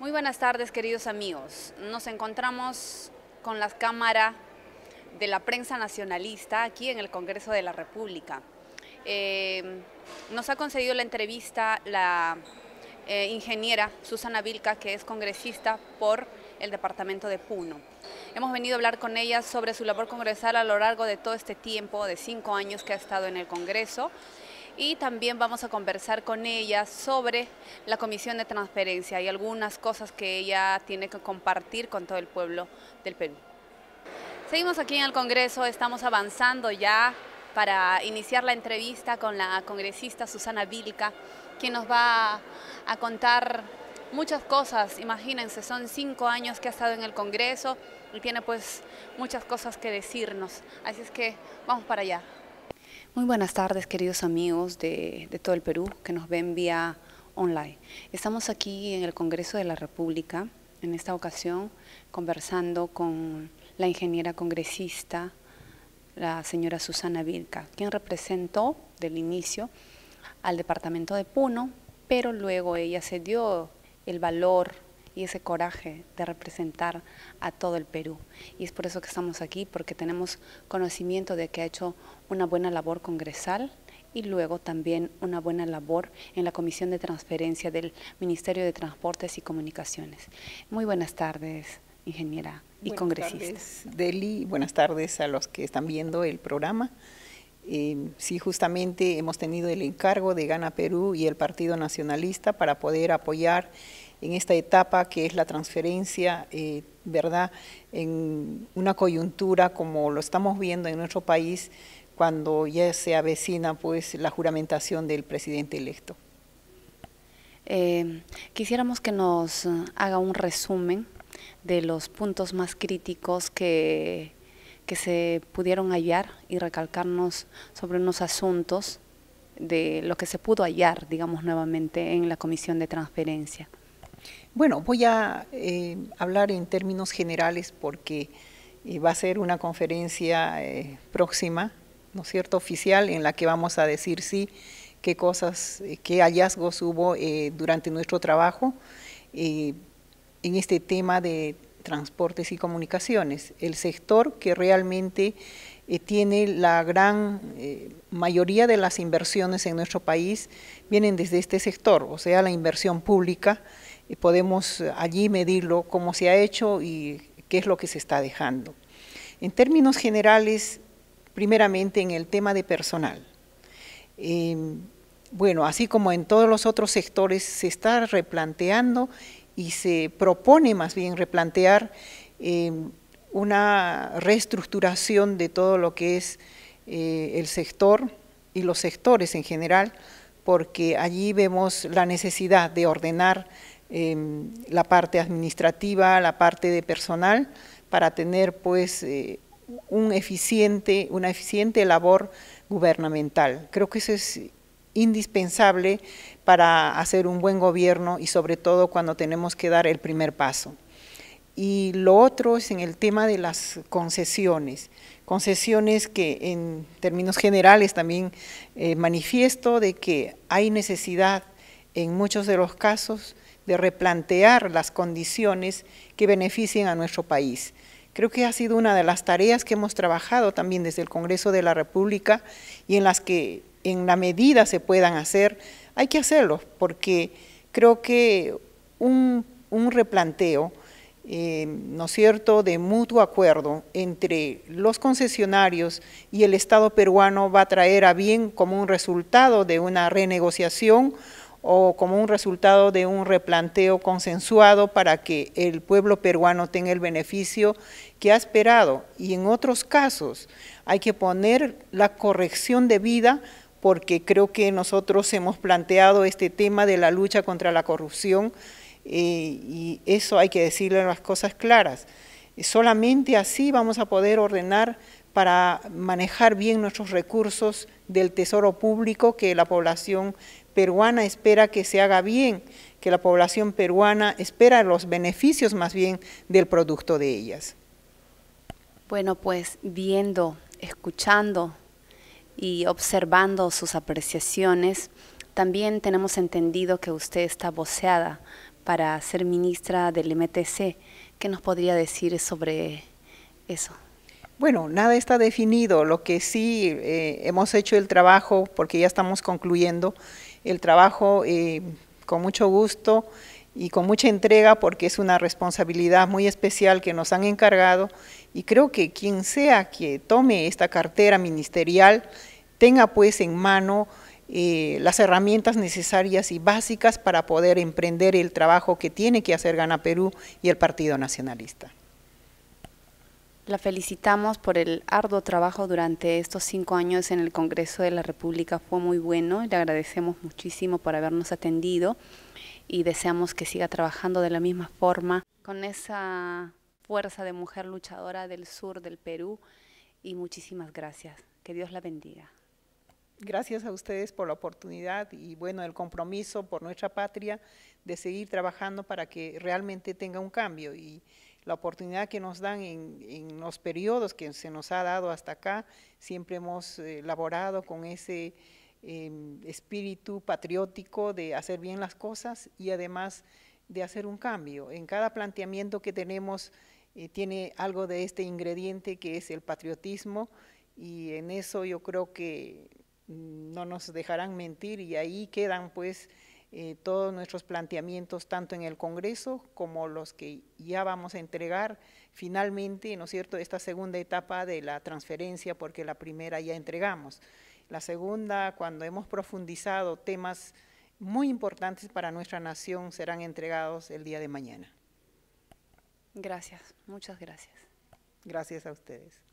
Muy buenas tardes, queridos amigos. Nos encontramos con la Cámara de la Prensa Nacionalista aquí en el Congreso de la República. Eh, nos ha concedido la entrevista la eh, ingeniera Susana Vilca, que es congresista por el departamento de Puno. Hemos venido a hablar con ella sobre su labor congresal a lo largo de todo este tiempo de cinco años que ha estado en el Congreso y también vamos a conversar con ella sobre la Comisión de Transferencia y algunas cosas que ella tiene que compartir con todo el pueblo del Perú. Seguimos aquí en el Congreso, estamos avanzando ya para iniciar la entrevista con la congresista Susana Vilca, quien nos va a contar muchas cosas, imagínense, son cinco años que ha estado en el Congreso y tiene pues muchas cosas que decirnos, así es que vamos para allá. Muy buenas tardes, queridos amigos de, todo el Perú que nos ven vía online. Estamos aquí en el Congreso de la República, en esta ocasión conversando con la ingeniera congresista, la señora Susana Vilca, quien representó del inicio al departamento de Puno, pero luego ella se dio el valor y ese coraje de representar a todo el Perú. Y es por eso que estamos aquí, porque tenemos conocimiento de que ha hecho una buena labor congresal y luego también una buena labor en la Comisión de Transferencia del Ministerio de Transportes y Comunicaciones. Muy buenas tardes, ingeniera y congresistas congresista. Buenas tardes, Deli. Buenas tardes a los que están viendo el programa. Eh, sí, justamente hemos tenido el encargo de Gana Perú y el Partido Nacionalista para poder apoyar en esta etapa que es la transferencia, eh, ¿verdad? En una coyuntura como lo estamos viendo en nuestro país cuando ya se avecina pues la juramentación del presidente electo. Eh, quisiéramos que nos haga un resumen de los puntos más críticos que se pudieron hallar y recalcarnos sobre unos asuntos de lo que se pudo hallar, digamos nuevamente, en la comisión de transferencia. Bueno, voy a eh, hablar en términos generales porque eh, va a ser una conferencia eh, próxima, ¿no es cierto?, oficial, en la que vamos a decir sí, qué cosas, qué hallazgos hubo durante nuestro trabajo en este tema de transportes y comunicaciones, el sector que realmente tiene la gran mayoría de las inversiones en nuestro país vienen desde este sector, o sea, la inversión pública y podemos eh, allí medirlo cómo se ha hecho y qué es lo que se está dejando. En términos generales, primeramente en el tema de personal. Em, bueno, así como en todos los otros sectores se está replanteando y se propone más bien replantear em, una reestructuración de todo lo que es eh, el sector y los sectores en general, porque allí vemos la necesidad de ordenar Em, la parte administrativa, la parte de personal, para tener pues eh, un eficiente, una eficiente labor gubernamental. Creo que eso es indispensable para hacer un buen gobierno y sobre todo cuando tenemos que dar el primer paso. Y lo otro es en el tema de las concesiones, concesiones que en términos generales también eh, manifiesto de que hay necesidad en muchos de los casos de replantear las condiciones que beneficien a nuestro país. Creo que ha sido una de las tareas que hemos trabajado también desde el Congreso de la República y en las que en la medida se puedan hacer, hay que hacerlo, porque creo que un, replanteo, eh, ¿no es cierto?, de mutuo acuerdo entre los concesionarios y el Estado peruano va a traer a bien como un resultado de una renegociación o como un resultado de un replanteo consensuado para que el pueblo peruano tenga el beneficio que ha esperado. Y en otros casos hay que poner la corrección debida porque creo que nosotros hemos planteado este tema de la lucha contra la corrupción eh, y eso hay que decirle las cosas claras. Solamente así vamos a poder ordenar para manejar bien nuestros recursos del tesoro público que la población peruana espera que se haga bien, que la población peruana espera los beneficios más bien del producto de ellas. Bueno, pues viendo, escuchando y observando sus apreciaciones, también tenemos entendido que usted está voceada para ser ministra del MTC. ¿Qué nos podría decir sobre eso? Bueno, nada está definido. Lo que sí eh, hemos hecho el trabajo, porque ya estamos concluyendo, el trabajo eh, con mucho gusto y con mucha entrega, porque es una responsabilidad muy especial que nos han encargado. Y creo que quien sea que tome esta cartera ministerial, tenga pues en mano eh, las herramientas necesarias y básicas para poder emprender el trabajo que tiene que hacer Gana Perú y el Partido Nacionalista. La felicitamos por el arduo trabajo durante estos cinco años en el Congreso de la República. Fue muy bueno y le agradecemos muchísimo por habernos atendido y deseamos que siga trabajando de la misma forma con esa fuerza de mujer luchadora del sur del Perú y muchísimas gracias. Que Dios la bendiga. Gracias a ustedes por la oportunidad y bueno, el compromiso por nuestra patria de seguir trabajando para que realmente tenga un cambio y la oportunidad que nos dan en, en, los periodos que se nos ha dado hasta acá, siempre hemos eh, laborado con ese em, espíritu patriótico de hacer bien las cosas y además de hacer un cambio. En cada planteamiento que tenemos eh, tiene algo de este ingrediente que es el patriotismo y en eso yo creo que mm, no nos dejarán mentir y ahí quedan pues eh, todos nuestros planteamientos, tanto en el Congreso como los que ya vamos a entregar finalmente, ¿no es cierto?, esta segunda etapa de la transferencia, porque la primera ya entregamos. La segunda, cuando hemos profundizado temas muy importantes para nuestra nación, serán entregados el día de mañana. Gracias, muchas gracias. Gracias a ustedes.